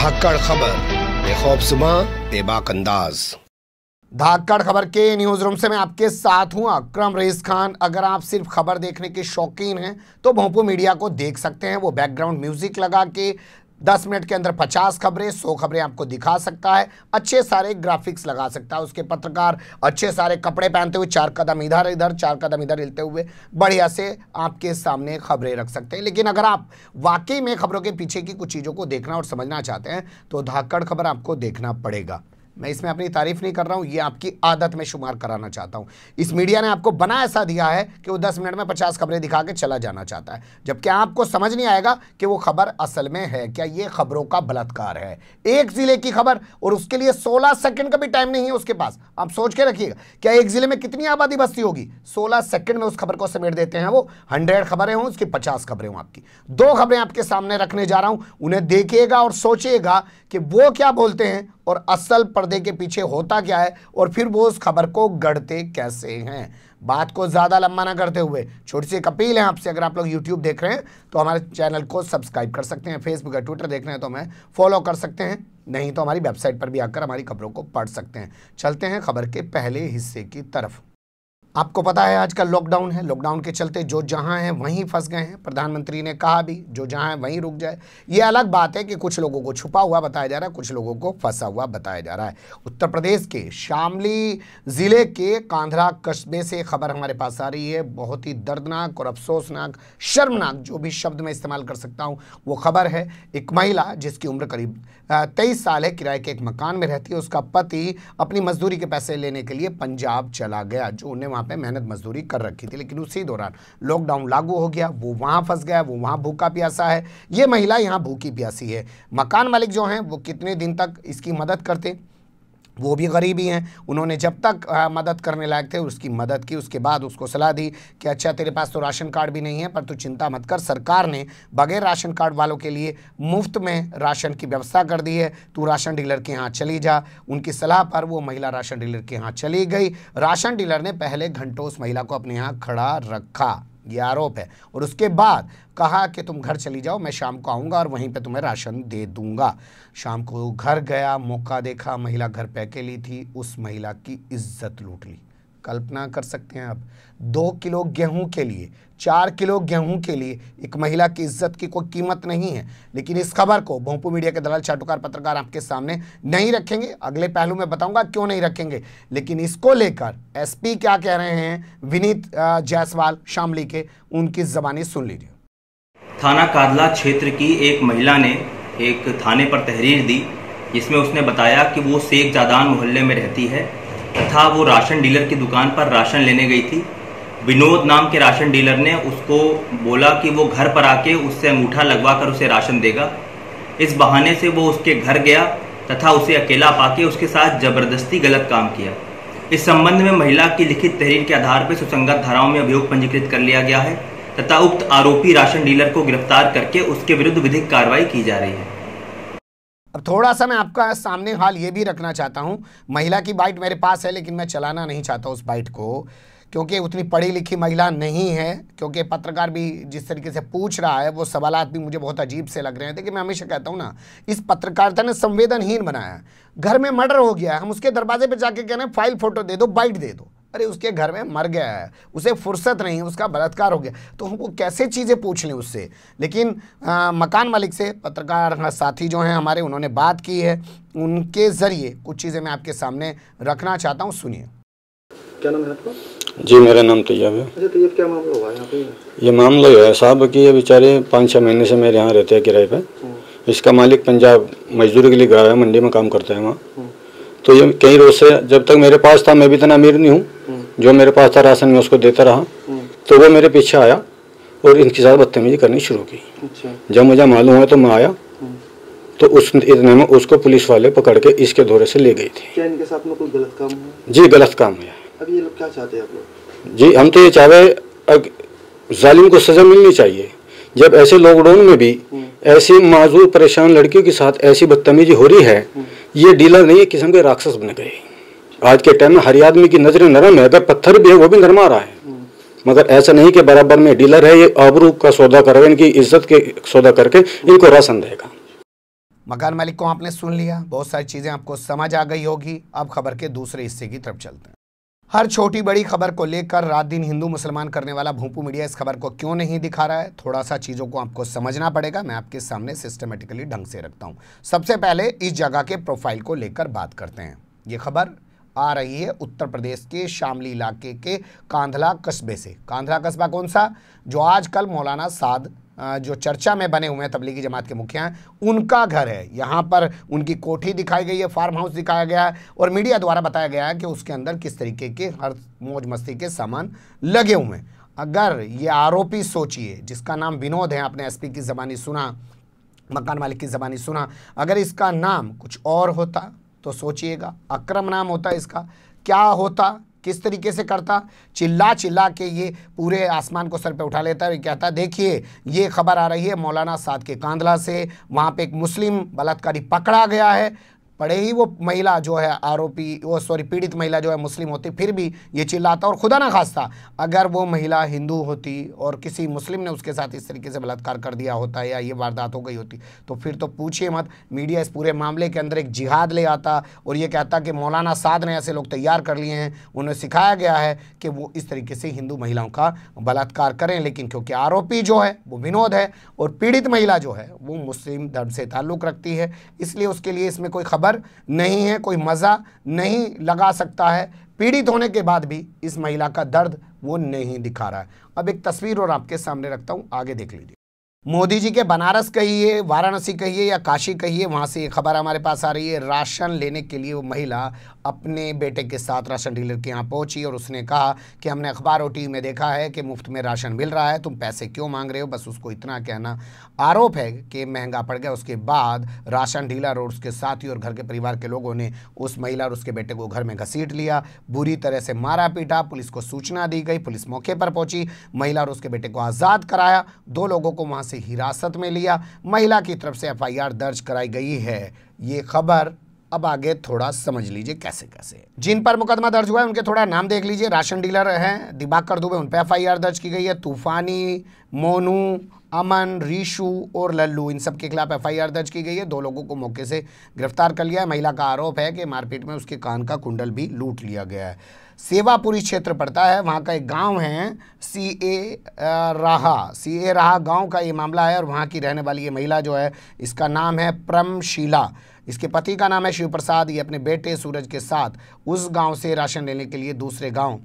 धाकड़ खबर सुबह बेबाक अंदाज धाकड़ खबर के न्यूज रूम से मैं आपके साथ हूं अकरम रईस खान अगर आप सिर्फ खबर देखने के शौकीन हैं तो भोपू मीडिया को देख सकते हैं वो बैकग्राउंड म्यूजिक लगा के दस मिनट के अंदर पचास खबरें सौ खबरें आपको दिखा सकता है अच्छे सारे ग्राफिक्स लगा सकता है उसके पत्रकार अच्छे सारे कपड़े पहनते हुए चार कदम इधर इधर चार कदम इधर हिलते हुए बढ़िया से आपके सामने खबरें रख सकते हैं लेकिन अगर आप वाकई में खबरों के पीछे की कुछ चीज़ों को देखना और समझना चाहते हैं तो धाकड़ खबर आपको देखना पड़ेगा मैं इसमें अपनी तारीफ नहीं कर रहा हूँ ये आपकी आदत में शुमार कराना चाहता हूँ इस मीडिया ने आपको बना ऐसा दिया है कि वो दस मिनट में पचास खबरें दिखा के चला जाना चाहता है जबकि आपको समझ नहीं आएगा कि वो खबर असल में है क्या ये खबरों का बलात्कार है एक ज़िले की खबर और उसके लिए सोलह सेकेंड का भी टाइम नहीं है उसके पास आप सोच के रखिएगा क्या एक ज़िले में कितनी आबादी बस्ती होगी सोलह सेकेंड में उस खबर को समेट देते हैं वो हंड्रेड खबरें हों उसकी पचास खबरें हों आपकी दो खबरें आपके सामने रखने जा रहा हूँ उन्हें देखिएगा और सोचिएगा कि वो क्या बोलते हैं और असल पर्दे के पीछे होता क्या है और फिर वो उस खबर को गढ़ते कैसे हैं बात को ज़्यादा लंबा ना करते हुए छोटी सी अपील है आपसे अगर आप लोग यूट्यूब देख रहे हैं तो हमारे चैनल को सब्सक्राइब कर सकते हैं फेसबुक या ट्विटर देख रहे हैं तो हमें फॉलो कर सकते हैं नहीं तो हमारी वेबसाइट पर भी आकर हमारी खबरों को पढ़ सकते हैं चलते हैं खबर के पहले हिस्से की तरफ आपको पता है आजकल लॉकडाउन है लॉकडाउन के चलते जो जहां हैं वहीं फंस गए हैं प्रधानमंत्री ने कहा भी जो जहां है वहीं रुक जाए ये अलग बात है कि कुछ लोगों को छुपा हुआ बताया जा रहा है कुछ लोगों को फंसा हुआ बताया जा रहा है उत्तर प्रदेश के शामली ज़िले के कांधरा कस्बे से खबर हमारे पास आ रही है बहुत ही दर्दनाक और अफसोसनाक शर्मनाक जो भी शब्द मैं इस्तेमाल कर सकता हूँ वो खबर है एक महिला जिसकी उम्र करीब तेईस साल है किराए के एक मकान में रहती है उसका पति अपनी मजदूरी के पैसे लेने के लिए पंजाब चला गया जो उन्हें वहाँ पे मेहनत मजदूरी कर रखी थी लेकिन उसी दौरान लॉकडाउन लागू हो गया वो वहाँ फंस गया वो वहाँ भूखा प्यासा है ये महिला यहाँ भूखी प्यासी है मकान मालिक जो हैं वो कितने दिन तक इसकी मदद करते वो भी गरीब ही हैं उन्होंने जब तक आ, मदद करने लायक थे उसकी मदद की उसके बाद उसको सलाह दी कि अच्छा तेरे पास तो राशन कार्ड भी नहीं है पर तू चिंता मत कर सरकार ने बगैर राशन कार्ड वालों के लिए मुफ्त में राशन की व्यवस्था कर दी है तू राशन डीलर के यहाँ चली जा उनकी सलाह पर वो महिला राशन डीलर के यहाँ चली गई राशन डीलर ने पहले घंटों उस महिला को अपने यहाँ खड़ा रखा ये आरोप है और उसके बाद कहा कि तुम घर चली जाओ मैं शाम को आऊँगा और वहीं पे तुम्हें राशन दे दूँगा शाम को घर गया मौका देखा महिला घर पे अकेली थी उस महिला की इज्जत लूट ली कल्पना कर सकते हैं आप दो किलो गेहूं के लिए चार किलो गेहूं के लिए एक महिला की इज्जत की कोई कीमत नहीं है लेकिन इस खबर को भोपू मीडिया के दलाल चाटुकार पत्रकार आपके सामने नहीं रखेंगे अगले पहलू में बताऊंगा क्यों नहीं रखेंगे लेकिन इसको लेकर एसपी क्या कह रहे हैं विनीत जायसवाल शामली के उनकी जबानी सुन लीजिए थाना कादला क्षेत्र की एक महिला ने एक थाने पर तहरीर दी जिसमें उसने बताया कि वो शेख जादान मोहल्ले में रहती है तथा वो राशन डीलर की दुकान पर राशन लेने गई थी विनोद नाम के राशन डीलर ने उसको बोला कि वो घर पर आके उससे अंगूठा लगवा कर उसे राशन देगा इस बहाने से वो उसके घर गया तथा उसे अकेला पाके उसके साथ जबरदस्ती गलत काम किया इस संबंध में महिला की लिखित तहरीर के आधार पर सुसंगत धाराओं में अभियोग पंजीकृत कर लिया गया है तथा उक्त आरोपी राशन डीलर को गिरफ्तार करके उसके विरुद्ध विधिक कार्रवाई की जा रही है अब थोड़ा सा मैं आपका सामने हाल ये भी रखना चाहता हूँ महिला की बाइट मेरे पास है लेकिन मैं चलाना नहीं चाहता उस बाइट को क्योंकि उतनी पढ़ी लिखी महिला नहीं है क्योंकि पत्रकार भी जिस तरीके से पूछ रहा है वो सवाल भी मुझे बहुत अजीब से लग रहे हैं देखिए मैं हमेशा कहता हूँ ना इस पत्रकारिता ने संवेदनहीन बनाया घर में मर्डर हो गया है हम उसके दरवाजे पर जाके कह रहे हैं फाइल फोटो दे दो बाइट दे दो अरे उसके घर में मर गया है उसे फुर्सत नहीं उसका बलात्कार हो गया तो हमको कैसे चीज़ें पूछ लें उससे लेकिन आ, मकान मालिक से पत्रकार साथी जो हैं हमारे उन्होंने बात की है उनके ज़रिए कुछ चीज़ें मैं आपके सामने रखना चाहता हूँ सुनिए क्या नाम है आपका जी मेरा नाम तैयब है अच्छा, मामला ये मामला है साहब कि ये बेचारे पाँच छः महीने से मेरे यहाँ रहते हैं किराए पर हम्म। इसका मालिक पंजाब मजदूरी के लिए गया है मंडी में काम करता है वहाँ हम्म। तो ये कई रोज़ से जब तक मेरे पास था मैं भी इतना अमीर नहीं हूँ जो मेरे पास था राशन में उसको देता रहा हम्म। तो वो मेरे पीछे आया और इनके साथ बदतमीजी करनी शुरू की अच्छा। जब मुझे मालूम हुआ तो मैं आया हम्म। तो उस इतने में उसको पुलिस वाले पकड़ के इसके दौरे से ले गई थी क्या इनके साथ में कोई गलत काम हुआ जी गलत काम हुआ अब ये लोग क्या चाहते हैं आप लोग जी हम तो ये चाह अब जालिम को सज़ा मिलनी चाहिए जब ऐसे लॉकडाउन में भी हम्म। ऐसी माजूर परेशान लड़कियों के साथ ऐसी बदतमीजी हो रही है ये डीलर नहीं एक किस्म के राक्षस बन गए आज के टाइम में हर आदमी की नज़रें नरम है अगर पत्थर भी है वो भी नरमा रहा है मगर ऐसा नहीं कि बराबर में डीलर है ये आबरू का सौदा कर इनकी इज्जत के सौदा करके इनको राशन देगा मकान मालिक को आपने सुन लिया बहुत सारी चीज़ें आपको समझ आ गई होगी अब खबर के दूसरे हिस्से की तरफ चलते हैं हर छोटी बड़ी खबर को लेकर रात दिन हिंदू मुसलमान करने वाला भूपू मीडिया इस खबर को क्यों नहीं दिखा रहा है थोड़ा सा चीज़ों को आपको समझना पड़ेगा मैं आपके सामने सिस्टमेटिकली ढंग से रखता हूं सबसे पहले इस जगह के प्रोफाइल को लेकर बात करते हैं ये खबर आ रही है उत्तर प्रदेश के शामली इलाके के कांधला कस्बे से कांधला कस्बा कौन सा जो आजकल मौलाना साद जो चर्चा में बने हुए हैं तबलीगी जमात के मुखिया हैं उनका घर है यहाँ पर उनकी कोठी दिखाई गई है फार्म हाउस दिखाया गया है और मीडिया द्वारा बताया गया है कि उसके अंदर किस तरीके के हर मौज मस्ती के सामान लगे हुए हैं अगर ये आरोपी सोचिए जिसका नाम विनोद है आपने एसपी की जबानी सुना मकान मालिक की जबानी सुना अगर इसका नाम कुछ और होता तो सोचिएगा अक्रम नाम होता इसका क्या होता किस तरीके से करता चिल्ला चिल्ला के ये पूरे आसमान को सर पे उठा लेता है कहता देखिए ये खबर आ रही है मौलाना साद के कांदला से वहाँ पे एक मुस्लिम बलात्कारी पकड़ा गया है पड़े ही वो महिला जो है आरोपी वो सॉरी पीड़ित महिला जो है मुस्लिम होती फिर भी ये चिल्लाता और खुदा ना खास्ता अगर वो महिला हिंदू होती और किसी मुस्लिम ने उसके साथ इस तरीके से बलात्कार कर दिया होता या ये वारदात हो गई होती तो फिर तो पूछिए मत मीडिया इस पूरे मामले के अंदर एक जिहाद ले आता और ये कहता कि मौलाना साध ने ऐसे लोग तैयार कर लिए हैं उन्हें सिखाया गया है कि वो इस तरीके से हिंदू महिलाओं का बलात्कार करें लेकिन क्योंकि आरोपी जो है वो विनोद है और पीड़ित महिला जो है वो मुस्लिम धर्म से ताल्लुक़ रखती है इसलिए उसके लिए इसमें कोई खबर खबर नहीं है कोई मज़ा नहीं लगा सकता है पीड़ित होने के बाद भी इस महिला का दर्द वो नहीं दिखा रहा है अब एक तस्वीर और आपके सामने रखता हूँ आगे देख लीजिए मोदी जी के बनारस कहिए वाराणसी कहिए या काशी कहिए वहाँ से ये खबर हमारे पास आ रही है राशन लेने के लिए वो महिला अपने बेटे के साथ राशन डीलर के यहाँ पहुँची और उसने कहा कि हमने अखबार और टीवी में देखा है कि मुफ्त में राशन मिल रहा है तुम पैसे क्यों मांग रहे हो बस उसको इतना कहना आरोप है कि महंगा पड़ गया उसके बाद राशन डीलर और उसके साथी और घर के परिवार के लोगों ने उस महिला और उसके बेटे को घर में घसीट लिया बुरी तरह से मारा पीटा पुलिस को सूचना दी गई पुलिस मौके पर पहुंची महिला और उसके बेटे को आज़ाद कराया दो लोगों को वहाँ से हिरासत में लिया महिला की तरफ से एफआईआर दर्ज कराई गई है ये खबर अब आगे थोड़ा समझ लीजिए कैसे कैसे जिन पर मुकदमा दर्ज हुआ है उनके थोड़ा नाम देख लीजिए राशन डीलर हैं दिबाकर दुबे उन पर एफ दर्ज की गई है तूफानी मोनू अमन रीशू और लल्लू इन सब के खिलाफ एफआईआर दर्ज की गई है दो लोगों को मौके से गिरफ्तार कर लिया है महिला का आरोप है कि मारपीट में उसके कान का कुंडल भी लूट लिया गया है सेवापुरी क्षेत्र पड़ता है वहाँ का एक गांव है सी ए राहा सी ए राहा गांव का ये मामला है और वहाँ की रहने वाली ये महिला जो है इसका नाम है प्रमशीला इसके पति का नाम है शिव प्रसाद ये अपने बेटे सूरज के साथ उस गांव से राशन लेने के लिए दूसरे गांव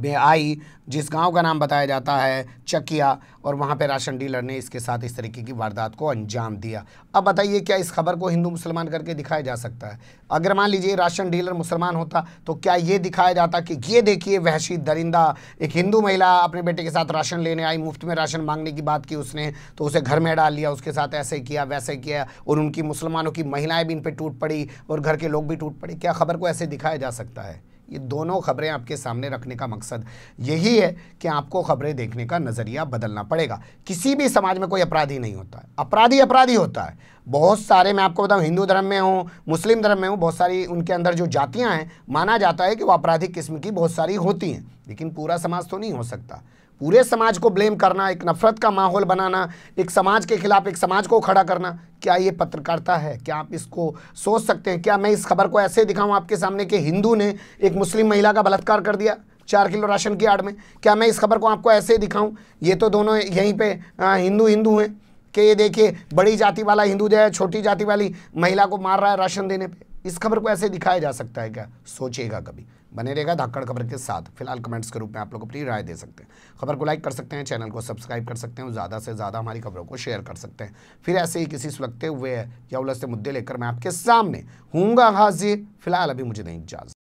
बेआई जिस गांव का नाम बताया जाता है चकिया और वहां पर राशन डीलर ने इसके साथ इस तरीके की वारदात को अंजाम दिया अब बताइए क्या इस खबर को हिंदू मुसलमान करके दिखाया जा सकता है अगर मान लीजिए राशन डीलर मुसलमान होता तो क्या ये दिखाया जाता कि ये देखिए वहशी दरिंदा एक हिंदू महिला अपने बेटे के साथ राशन लेने आई मुफ्त में राशन मांगने की बात की उसने तो उसे घर में डाल लिया उसके साथ ऐसे किया वैसे किया और उनकी मुसलमानों की महिलाएँ भी इन पर टूट पड़ी और घर के लोग भी टूट पड़े क्या खबर को ऐसे दिखाया जा सकता है ये दोनों खबरें आपके सामने रखने का मकसद यही है कि आपको खबरें देखने का नज़रिया बदलना पड़ेगा किसी भी समाज में कोई अपराधी नहीं होता है अपराधी अपराधी होता है बहुत सारे मैं आपको बताऊं हिंदू धर्म में हूँ मुस्लिम धर्म में हूँ बहुत सारी उनके अंदर जो जातियाँ हैं माना जाता है कि वो आपराधिक किस्म की बहुत सारी होती हैं लेकिन पूरा समाज तो नहीं हो सकता पूरे समाज को ब्लेम करना एक नफरत का माहौल बनाना एक समाज के खिलाफ एक समाज को खड़ा करना क्या ये पत्रकारिता है क्या आप इसको सोच सकते हैं क्या मैं इस खबर को ऐसे दिखाऊं आपके सामने कि हिंदू ने एक मुस्लिम महिला का बलात्कार कर दिया चार किलो राशन की आड़ में क्या मैं इस खबर को आपको ऐसे ही ये तो दोनों यहीं पर हिंदू हिंदू हैं कि ये देखिए बड़ी जाति वाला हिंदू जो है छोटी जाति वाली महिला को मार रहा है राशन देने पर इस खबर को ऐसे दिखाया जा सकता है क्या सोचेगा कभी बने रहेगा धाकड़ खबर के साथ फिलहाल कमेंट्स के रूप में आप लोग अपनी राय दे सकते हैं खबर को लाइक कर सकते हैं चैनल को सब्सक्राइब कर सकते हैं ज़्यादा से ज़्यादा हमारी खबरों को शेयर कर सकते हैं फिर ऐसे ही किसी सुलगते हुए या उलझते मुद्दे लेकर मैं आपके सामने हूँगा हाजिर फिलहाल अभी मुझे नहीं इजाज़